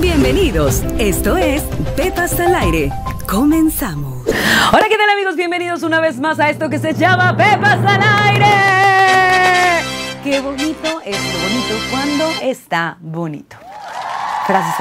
Bienvenidos, esto es Pepas al Aire. Comenzamos. Hola, ¿qué tal amigos? Bienvenidos una vez más a esto que se llama Pepas al Aire. Qué bonito es lo bonito cuando está bonito. ¡Gracias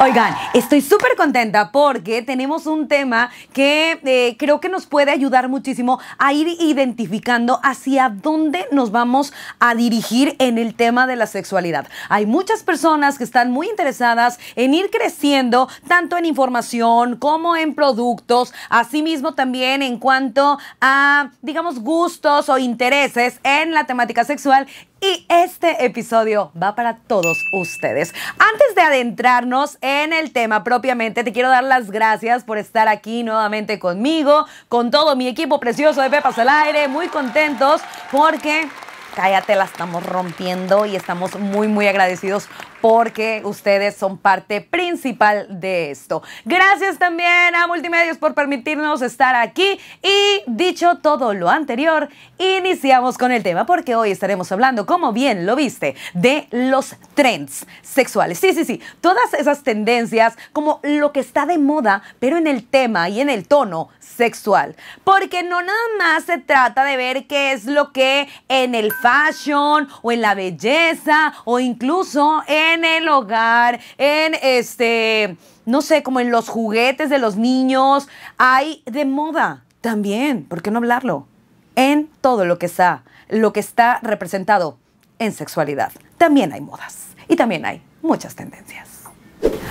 Oigan, estoy súper contenta porque tenemos un tema que eh, creo que nos puede ayudar muchísimo a ir identificando hacia dónde nos vamos a dirigir en el tema de la sexualidad. Hay muchas personas que están muy interesadas en ir creciendo tanto en información como en productos, asimismo también en cuanto a, digamos, gustos o intereses en la temática sexual y este episodio va para todos ustedes. Antes de adentrarnos en el tema propiamente, te quiero dar las gracias por estar aquí nuevamente conmigo, con todo mi equipo precioso de Pepas al Aire, muy contentos porque cállate, la estamos rompiendo y estamos muy, muy agradecidos porque ustedes son parte principal de esto. Gracias también a Multimedios por permitirnos estar aquí y dicho todo lo anterior, iniciamos con el tema porque hoy estaremos hablando, como bien lo viste, de los trends sexuales. Sí, sí, sí, todas esas tendencias como lo que está de moda, pero en el tema y en el tono sexual. Porque no nada más se trata de ver qué es lo que en el fashion o en la belleza o incluso en en el hogar, en este, no sé, como en los juguetes de los niños. Hay de moda también, ¿por qué no hablarlo? En todo lo que está, lo que está representado en sexualidad. También hay modas y también hay muchas tendencias.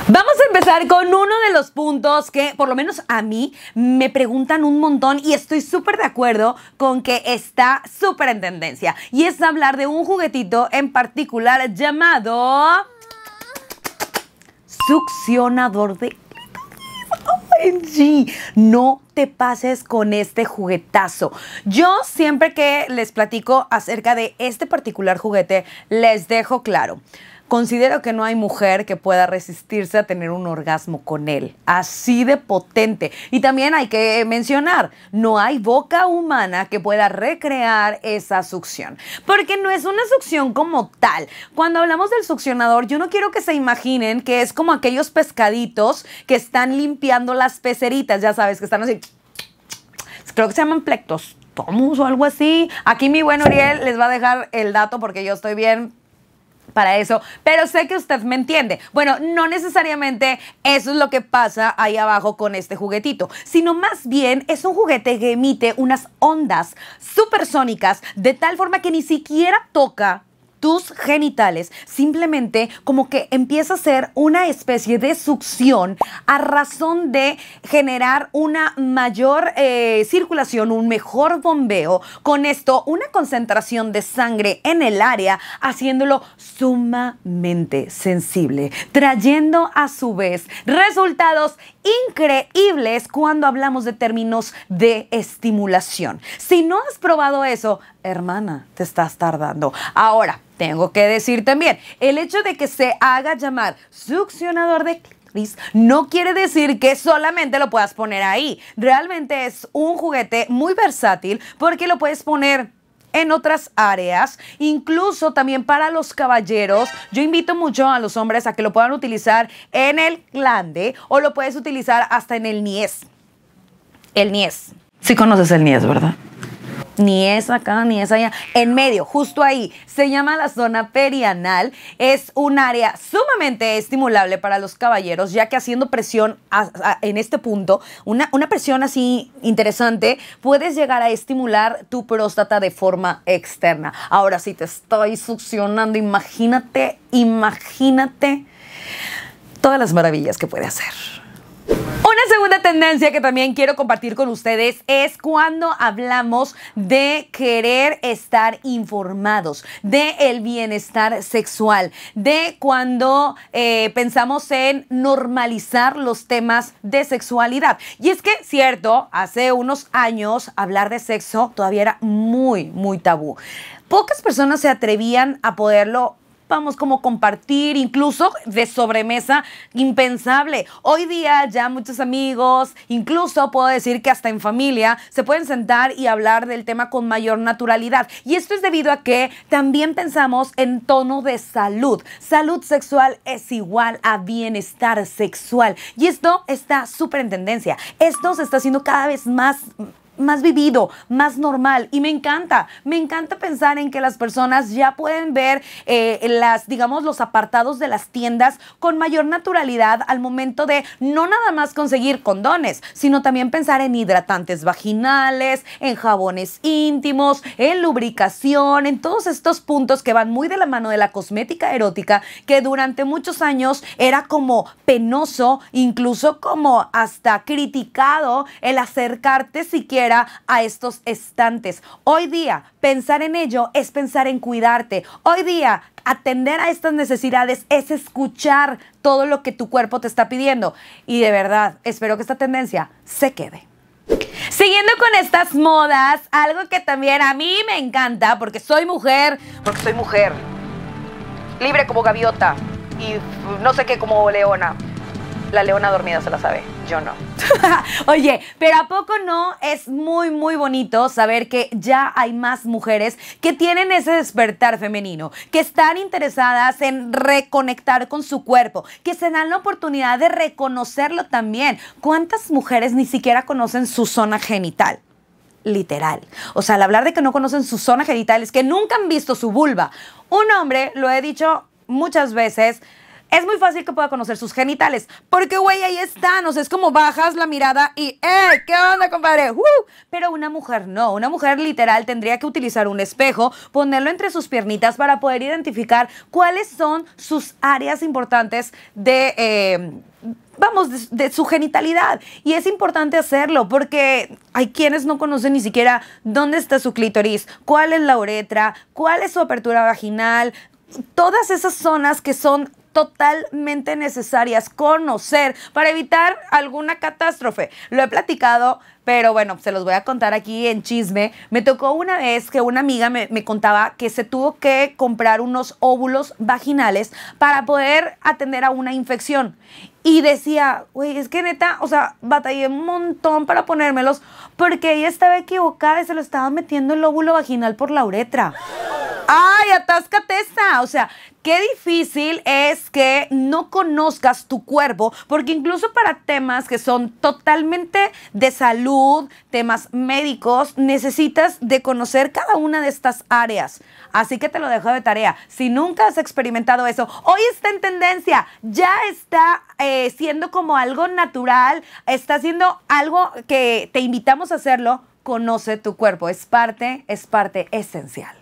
Vamos a empezar con uno de los puntos que por lo menos a mí me preguntan un montón y estoy súper de acuerdo con que está súper en tendencia. Y es hablar de un juguetito en particular llamado succionador de G. no te pases con este juguetazo. Yo siempre que les platico acerca de este particular juguete, les dejo claro. Considero que no hay mujer que pueda resistirse a tener un orgasmo con él. Así de potente. Y también hay que mencionar, no hay boca humana que pueda recrear esa succión. Porque no es una succión como tal. Cuando hablamos del succionador, yo no quiero que se imaginen que es como aquellos pescaditos que están limpiando las peceritas, ya sabes, que están así. Creo que se llaman plectos, tomus o algo así. Aquí mi buen Uriel les va a dejar el dato porque yo estoy bien para eso, pero sé que usted me entiende. Bueno, no necesariamente eso es lo que pasa ahí abajo con este juguetito, sino más bien es un juguete que emite unas ondas supersónicas de tal forma que ni siquiera toca tus genitales. Simplemente como que empieza a ser una especie de succión a razón de generar una mayor eh, circulación, un mejor bombeo. Con esto, una concentración de sangre en el área, haciéndolo sumamente sensible, trayendo a su vez resultados increíbles cuando hablamos de términos de estimulación. Si no has probado eso, hermana, te estás tardando. Ahora, tengo que decir también, el hecho de que se haga llamar succionador de no quiere decir que solamente lo puedas poner ahí. Realmente es un juguete muy versátil porque lo puedes poner en otras áreas, incluso también para los caballeros. Yo invito mucho a los hombres a que lo puedan utilizar en el clande o lo puedes utilizar hasta en el nies. El nies. Sí conoces el nies, ¿verdad? ni es acá, ni es allá, en medio, justo ahí. Se llama la zona perianal. Es un área sumamente estimulable para los caballeros, ya que haciendo presión en este punto, una, una presión así interesante, puedes llegar a estimular tu próstata de forma externa. Ahora, si te estoy succionando, imagínate, imagínate todas las maravillas que puede hacer. Una segunda tendencia que también quiero compartir con ustedes es cuando hablamos de querer estar informados, de el bienestar sexual, de cuando eh, pensamos en normalizar los temas de sexualidad. Y es que, cierto, hace unos años hablar de sexo todavía era muy, muy tabú. Pocas personas se atrevían a poderlo vamos como compartir, incluso de sobremesa, impensable. Hoy día ya muchos amigos, incluso puedo decir que hasta en familia, se pueden sentar y hablar del tema con mayor naturalidad. Y esto es debido a que también pensamos en tono de salud. Salud sexual es igual a bienestar sexual. Y esto está súper en tendencia. Esto se está haciendo cada vez más más vivido, más normal. Y me encanta, me encanta pensar en que las personas ya pueden ver eh, las, digamos, los apartados de las tiendas con mayor naturalidad al momento de no nada más conseguir condones, sino también pensar en hidratantes vaginales, en jabones íntimos, en lubricación, en todos estos puntos que van muy de la mano de la cosmética erótica, que durante muchos años era como penoso, incluso como hasta criticado el acercarte siquiera a estos estantes. Hoy día, pensar en ello es pensar en cuidarte. Hoy día, atender a estas necesidades es escuchar todo lo que tu cuerpo te está pidiendo. Y de verdad, espero que esta tendencia se quede. Siguiendo con estas modas, algo que también a mí me encanta, porque soy mujer, porque soy mujer, libre como gaviota y no sé qué como leona. La leona dormida se la sabe, yo no. Oye, pero ¿a poco no es muy, muy bonito saber que ya hay más mujeres que tienen ese despertar femenino, que están interesadas en reconectar con su cuerpo, que se dan la oportunidad de reconocerlo también? ¿Cuántas mujeres ni siquiera conocen su zona genital? literal. O sea, al hablar de que no conocen su zona genital es que nunca han visto su vulva. Un hombre, lo he dicho muchas veces, es muy fácil que pueda conocer sus genitales. Porque, güey, ahí están. O sea, es como bajas la mirada y, ¡eh! ¿Qué onda, compadre? Pero una mujer no. Una mujer literal tendría que utilizar un espejo, ponerlo entre sus piernitas para poder identificar cuáles son sus áreas importantes de. Eh, vamos, de, de, su genitalidad. Y es importante hacerlo porque hay quienes no conocen ni siquiera dónde está su clítoris, cuál es la uretra, cuál es su apertura vaginal. Todas esas zonas que son totalmente necesarias conocer para evitar alguna catástrofe. Lo he platicado pero bueno, se los voy a contar aquí en chisme. Me tocó una vez que una amiga me, me, contaba que se tuvo que comprar unos óvulos vaginales para poder atender a una infección. Y decía, güey, es que neta, o sea, batallé un montón para ponérmelos porque ella estaba equivocada y se lo estaba metiendo el lóbulo vaginal por la uretra. ¡Ay, atáscate esta! O sea, qué difícil es que no conozcas tu cuerpo, porque incluso para temas que son totalmente de salud, temas médicos, necesitas de conocer cada una de estas áreas. Así que te lo dejo de tarea. Si nunca has experimentado eso, hoy está en tendencia, ya está... Eh, siendo como algo natural, está siendo algo que te invitamos a hacerlo, conoce tu cuerpo. Es parte, es parte esencial.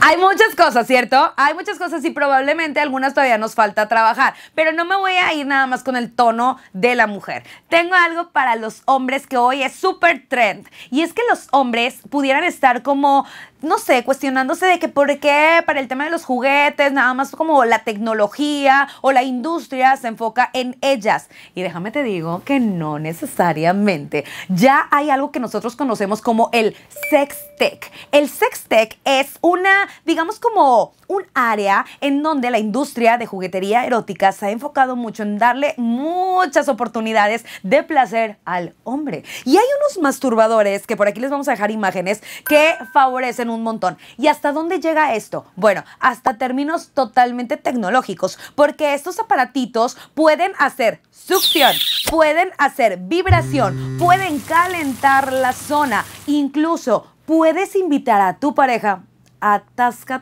Hay muchas cosas, ¿cierto? Hay muchas cosas y probablemente algunas todavía nos falta trabajar, pero no me voy a ir nada más con el tono de la mujer. Tengo algo para los hombres que hoy es súper trend y es que los hombres pudieran estar como no sé, cuestionándose de que por qué para el tema de los juguetes, nada más como la tecnología o la industria se enfoca en ellas. Y déjame te digo que no necesariamente. Ya hay algo que nosotros conocemos como el sex tech. El sex tech es una, digamos como un área en donde la industria de juguetería erótica se ha enfocado mucho en darle muchas oportunidades de placer al hombre. Y hay unos masturbadores que por aquí les vamos a dejar imágenes que favorecen un montón. ¿Y hasta dónde llega esto? Bueno, hasta términos totalmente tecnológicos, porque estos aparatitos pueden hacer succión, pueden hacer vibración, pueden calentar la zona, incluso puedes invitar a tu pareja, a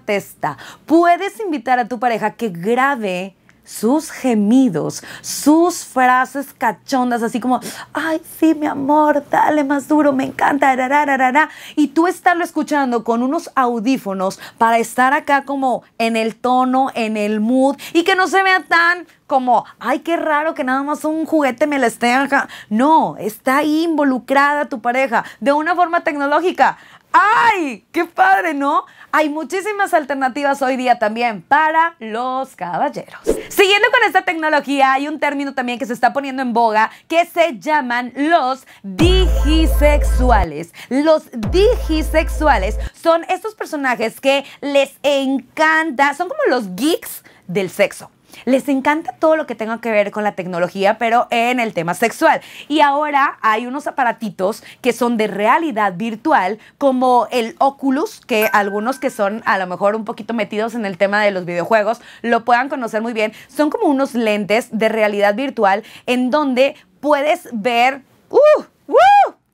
testa, puedes invitar a tu pareja que grabe sus gemidos, sus frases cachondas, así como, ay, sí, mi amor, dale más duro, me encanta, y tú estarlo escuchando con unos audífonos para estar acá como en el tono, en el mood, y que no se vea tan como, ay, qué raro que nada más un juguete me la esté acá. No, está involucrada tu pareja de una forma tecnológica. ¡Ay! ¡Qué padre, ¿no? Hay muchísimas alternativas hoy día también para los caballeros. Siguiendo con esta tecnología, hay un término también que se está poniendo en boga que se llaman los digisexuales. Los digisexuales son estos personajes que les encanta, son como los geeks del sexo les encanta todo lo que tenga que ver con la tecnología, pero en el tema sexual. Y ahora hay unos aparatitos que son de realidad virtual, como el Oculus, que algunos que son a lo mejor un poquito metidos en el tema de los videojuegos lo puedan conocer muy bien. Son como unos lentes de realidad virtual en donde puedes ver... ¡Uh! ¡Uh!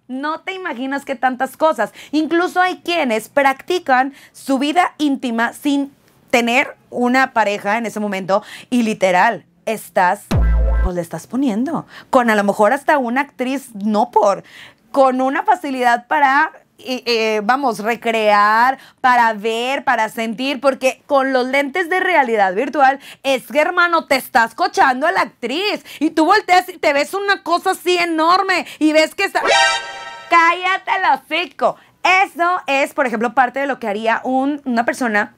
No te imaginas que tantas cosas. Incluso hay quienes practican su vida íntima sin tener una pareja en ese momento y literal, estás, pues le estás poniendo, con a lo mejor hasta una actriz, no por, con una facilidad para eh, eh, vamos, recrear, para ver, para sentir, porque con los lentes de realidad virtual es que, hermano, te estás cochando a la actriz y tú volteas y te ves una cosa así enorme y ves que está... ¡Cállate la fico! Eso es, por ejemplo, parte de lo que haría una persona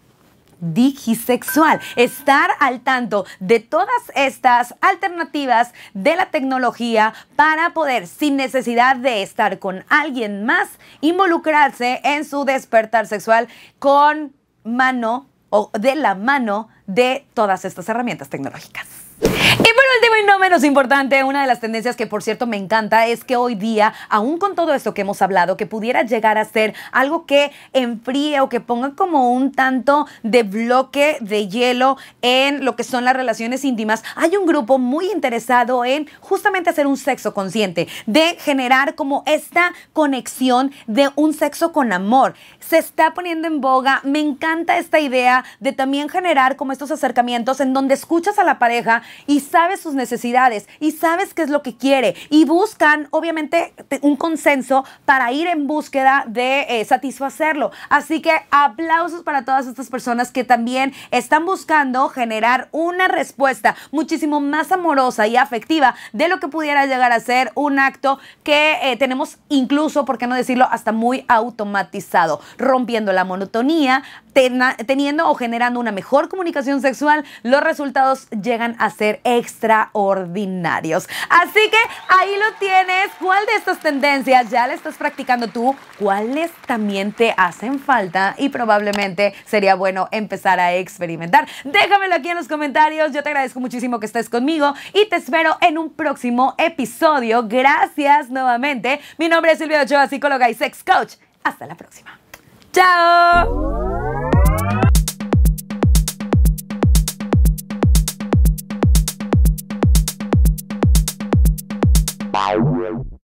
digisexual. Estar al tanto de todas estas alternativas de la tecnología para poder, sin necesidad de estar con alguien más, involucrarse en su despertar sexual con mano o de la mano de todas estas herramientas tecnológicas y no menos importante, una de las tendencias que por cierto me encanta es que hoy día, aún con todo esto que hemos hablado, que pudiera llegar a ser algo que enfríe o que ponga como un tanto de bloque de hielo en lo que son las relaciones íntimas, hay un grupo muy interesado en justamente hacer un sexo consciente, de generar como esta conexión de un sexo con amor. Se está poniendo en boga, me encanta esta idea de también generar como estos acercamientos en donde escuchas a la pareja y sabes sus necesidades y sabes qué es lo que quiere y buscan obviamente un consenso para ir en búsqueda de eh, satisfacerlo. Así que aplausos para todas estas personas que también están buscando generar una respuesta muchísimo más amorosa y afectiva de lo que pudiera llegar a ser un acto que eh, tenemos incluso, por qué no decirlo, hasta muy automatizado, rompiendo la monotonía, teniendo o generando una mejor comunicación sexual, los resultados llegan a ser extra ordinarios. Así que ahí lo tienes. ¿Cuál de estas tendencias ya la estás practicando tú? ¿Cuáles también te hacen falta? Y probablemente sería bueno empezar a experimentar. Déjamelo aquí en los comentarios. Yo te agradezco muchísimo que estés conmigo y te espero en un próximo episodio. Gracias nuevamente. Mi nombre es Silvia Ochoa, psicóloga y sex coach. Hasta la próxima. ¡Chao! Wow.